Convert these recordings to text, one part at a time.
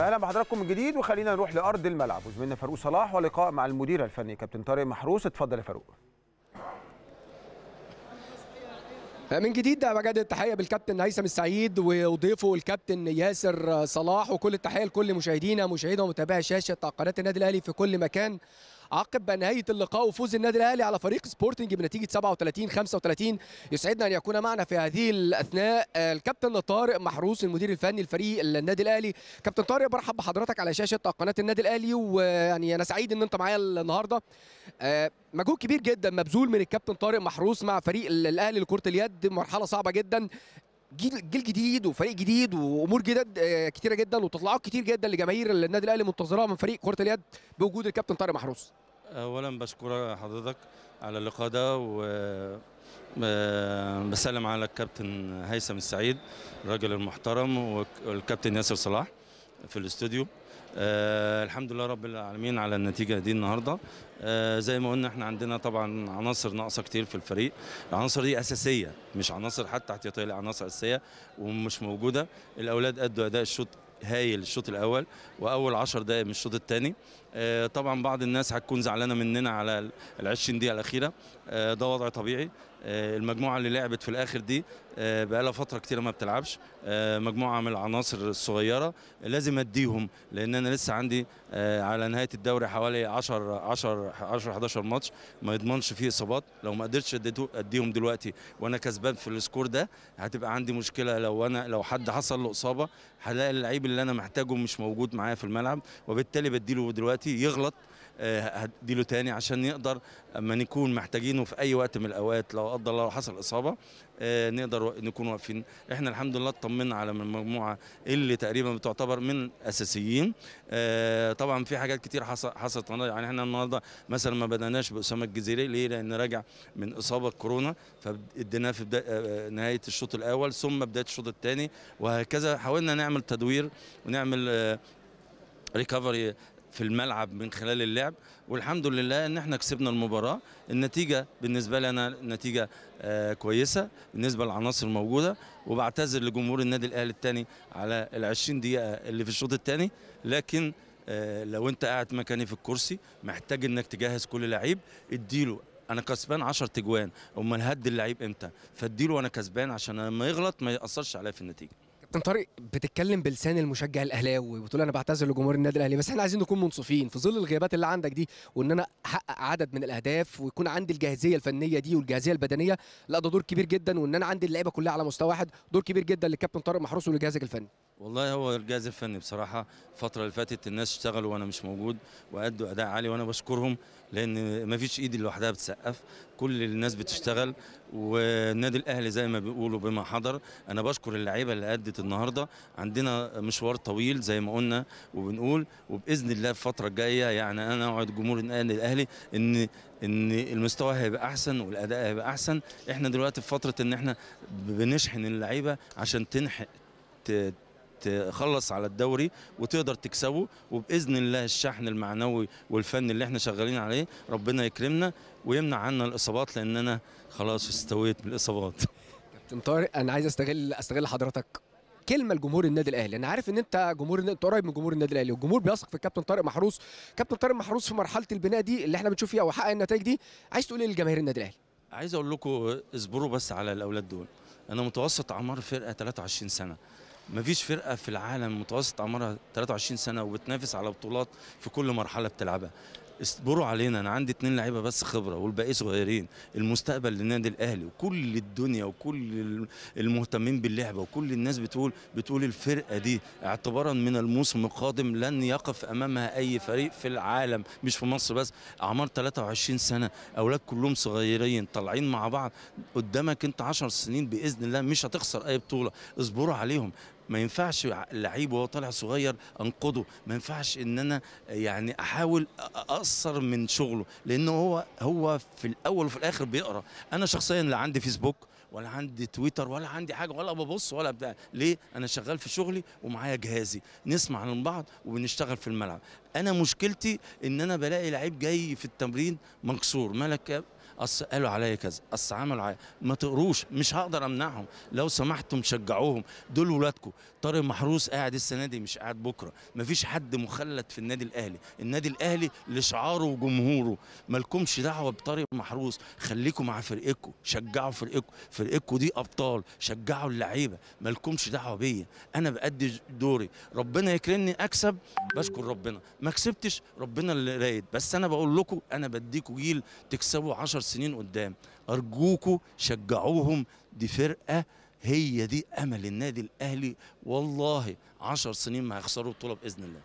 اهلا بحضراتكم من جديد وخلينا نروح لارض الملعب وزميلنا فاروق صلاح ولقاء مع المدير الفني كابتن طارق محروس اتفضل يا فاروق من جديد بجد التحيه بالكابتن هيثم السعيد وضيفه الكابتن ياسر صلاح وكل التحيه لكل مشاهدينا مشاهدينا ومتابعي شاشه قناه النادي الاهلي في كل مكان عقب نهايه اللقاء وفوز النادي الاهلي على فريق سبورتنج بنتيجه 37 35 يسعدنا ان يكون معنا في هذه الاثناء الكابتن طارق محروس المدير الفني لفريق النادي الاهلي كابتن طارق برحب بحضرتك على شاشه قناه النادي الاهلي ويعني انا سعيد ان انت معايا النهارده آه، مجهود كبير جدا مبذول من الكابتن طارق محروس مع فريق الاهلي لكره اليد مرحله صعبه جدا جيل جيل جديد وفريق جديد وامور جديده آه، كتيره جدا وتطلعات كتير جدا لجماهير النادي الاهلي منتظراها من فريق كره اليد بوجود الكابتن طارق محروس اولا بشكر حضرتك على اللقاء ده و آه، بسلم على الكابتن هيثم السعيد الراجل المحترم والكابتن ياسر صلاح في الاستوديو أه الحمد لله رب العالمين على النتيجه دي النهارده أه زي ما قلنا احنا عندنا طبعا عناصر ناقصه كتير في الفريق العناصر دي اساسيه مش عناصر حتى احتياطيه عناصر اساسيه ومش موجوده الاولاد ادوا اداء الشوط هايل الشوط الاول واول 10 دقائق من الشوط الثاني آه، طبعا بعض الناس هتكون زعلانه مننا على ال 20 دقيقه الاخيره آه، ده وضع طبيعي آه، المجموعه اللي لعبت في الاخر دي آه، بقالها فتره كتيرة ما بتلعبش آه، مجموعه من العناصر الصغيره لازم اديهم لان انا لسه عندي آه، على نهايه الدوري حوالي 10 10 10 11 ماتش ما يضمنش فيه اصابات لو ما قدرتش اديهم دلوقتي وانا كسبان في السكور ده هتبقى عندي مشكله لو انا لو حد حصل له اصابه هلاقي اللعيب اللي انا محتاجه مش موجود معايا في الملعب وبالتالي بديله دلوقتي يغلط آه، هديله تاني عشان نقدر اما نكون محتاجينه في اي وقت من الاوقات لو قدر الله حصل اصابه آه، نقدر نكون واقفين احنا الحمد لله اطمنا على المجموعه اللي تقريبا بتعتبر من اساسيين آه، طبعا في حاجات كتير حصلت يعني احنا النهارده مثلا ما بدأناش باسامه الجزيري ليه لان راجع من اصابه كورونا فاديناه في نهايه الشوط الاول ثم بدايه الشوط الثاني وهكذا حاولنا نعمل تدوير ونعمل ريكفري في الملعب من خلال اللعب والحمد لله ان احنا كسبنا المباراه النتيجه بالنسبه لي انا نتيجه آه، كويسه بالنسبه للعناصر الموجوده وبعتذر لجمهور النادي الاهلي الثاني على ال 20 دقيقه اللي في الشوط الثاني لكن آه، لو انت قاعد مكاني في الكرسي محتاج انك تجهز كل لعيب اديله انا كسبان 10 تجوان امال هدي اللعيب امتى فاديله وانا كسبان عشان لما يغلط ما ياثرش عليا في النتيجه كابتن طارق بتتكلم بلسان المشجع الاهلاوي وبتقول انا بعتذر لجمهور النادي الاهلي بس احنا عايزين نكون منصفين في ظل الغيابات اللي عندك دي وان انا احقق عدد من الاهداف ويكون عندي الجاهزيه الفنيه دي والجاهزيه البدنيه لا ده دور كبير جدا وان انا عندي اللعيبه كلها على مستوى واحد دور كبير جدا للكابتن طارق محروس ولجهازك الفني والله هو الجهاز الفني بصراحه الفتره اللي فاتت الناس اشتغلوا وانا مش موجود وادوا اداء عالي وانا بشكرهم لان ما فيش ايد لوحدها بتسقف كل الناس بتشتغل والنادي الاهلي زي ما بيقولوا بما حضر انا بشكر اللعيبه اللي ادت النهارده عندنا مشوار طويل زي ما قلنا وبنقول وباذن الله الفتره الجايه يعني انا اوعد جمهور النادي الاهلي ان ان المستوى هيبقى احسن والاداء هيبقى احسن احنا دلوقتي في فتره ان احنا بنشحن اللعيبه عشان تنحق تخلص على الدوري وتقدر تكسبه وباذن الله الشحن المعنوي والفني اللي احنا شغالين عليه ربنا يكرمنا ويمنع عنا الاصابات لان انا خلاص استويت بالاصابات كابتن طارق انا عايز استغل استغل حضرتك كلمه لجمهور النادي الاهلي انا عارف ان انت جمهور انت قريب من جمهور النادي الاهلي والجمهور بيثق في الكابتن طارق محروس كابتن طارق محروس في مرحله البناء دي اللي احنا بنشوف فيها وحقق النتائج دي عايز تقول ايه لجماهير النادي الاهلي عايز اقول لكم اصبروا بس على الاولاد دول انا متوسط اعمار فرقه 23 سنه مفيش فرقه في العالم متوسط عمرها 23 سنه وبتنافس على بطولات في كل مرحله بتلعبها اصبروا علينا انا عندي اتنين لعيبه بس خبره والباقي صغيرين المستقبل للنادي الاهلي وكل الدنيا وكل المهتمين باللعبه وكل الناس بتقول بتقول الفرقه دي اعتبارا من الموسم القادم لن يقف امامها اي فريق في العالم مش في مصر بس اعمار 23 سنه اولاد كلهم صغيرين طالعين مع بعض قدامك انت 10 سنين باذن الله مش هتخسر اي بطوله اصبروا عليهم ما ينفعش اللعيب وهو طالع صغير انقضه ما ينفعش ان انا يعني احاول اقصر من شغله لانه هو هو في الاول وفي الاخر بيقرا انا شخصيا لا عندي فيسبوك ولا عندي تويتر ولا عندي حاجه ولا ببص ولا بتاع ليه انا شغال في شغلي ومعايا جهازي نسمع عن بعض وبنشتغل في الملعب انا مشكلتي ان انا بلاقي لعيب جاي في التمرين مكسور مالك اصل قالوا عليا كذا اصل عملوا عليا ما تقروش مش هقدر امنعهم لو سمحتم شجعوهم دول ولادكم طارق محروس قاعد السنه دي مش قاعد بكره مفيش حد مخلد في النادي الاهلي النادي الاهلي لشعاره وجمهوره مالكمش دعوه بطارق محروس خليكم مع فرقتكم شجعوا فرقتكم فرقتكم دي ابطال شجعوا اللعيبه مالكمش دعوه بيا انا بادي دوري ربنا يكرمني اكسب بشكر ربنا ما كسبتش ربنا اللي رايد بس انا بقول لكم انا بديكوا جيل تكسبوا 10 سنين قدام ارجوكوا شجعوهم دي فرقه هي دي امل النادي الاهلي والله 10 سنين ما هيخسروا البطوله باذن الله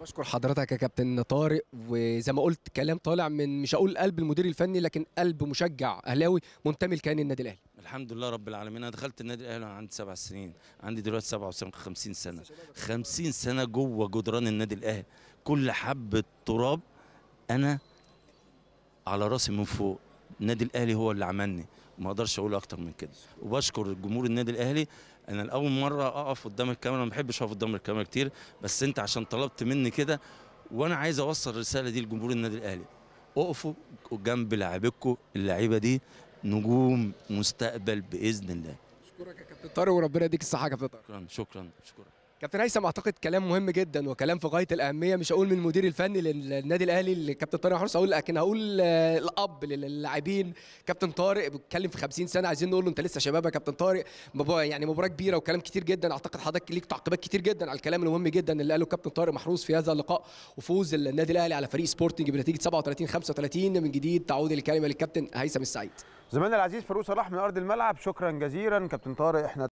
بشكر حضرتك يا كابتن طارق وزي ما قلت كلام طالع من مش هقول قلب المدير الفني لكن قلب مشجع اهلاوي منتمي لكيان النادي الاهلي الحمد لله رب العالمين انا دخلت النادي الاهلي وانا عندي سبع سنين عندي دلوقتي 57 50 سنه 50 سنه جوه جدران النادي الاهلي كل حبه تراب انا على راسي من فوق النادي الاهلي هو اللي عملني ما اقدرش اقول اكتر من كده وبشكر جمهور النادي الاهلي انا لاول مره اقف قدام الكاميرا ما بحبش اقف قدام الكاميرا كتير بس انت عشان طلبت مني كده وانا عايز اوصل الرساله دي لجمهور النادي الاهلي اقفوا جنب لاعبكم اللعيبه دي نجوم مستقبل باذن الله اشكرك يا كابتن طارق وربنا يديك الصحه يا كابتن طارق شكرا شكرا شكرا كابتن هيثم اعتقد كلام مهم جدا وكلام في غايه الاهميه مش هقول من المدير الفني للنادي الاهلي الكابتن طارق حرص هقول لكن هقول آه، الاب للاعبين كابتن طارق بيتكلم في 50 سنه عايزين نقول له انت لسه شباب يا كابتن طارق يعني مباراه كبيره وكلام كتير جدا اعتقد حضرتك ليك تعقيبات كتير جدا على الكلام المهم جدا اللي قاله كابتن طارق محروس في هذا اللقاء وفوز النادي الاهلي على فريق سبورتنج بنتيجه 37 35 من جديد تعود الكلمه للكابتن هيثم السعيد زميلنا العزيز فاروق صلاح من ارض الملعب شكرا جزيلا كابتن طارق احنا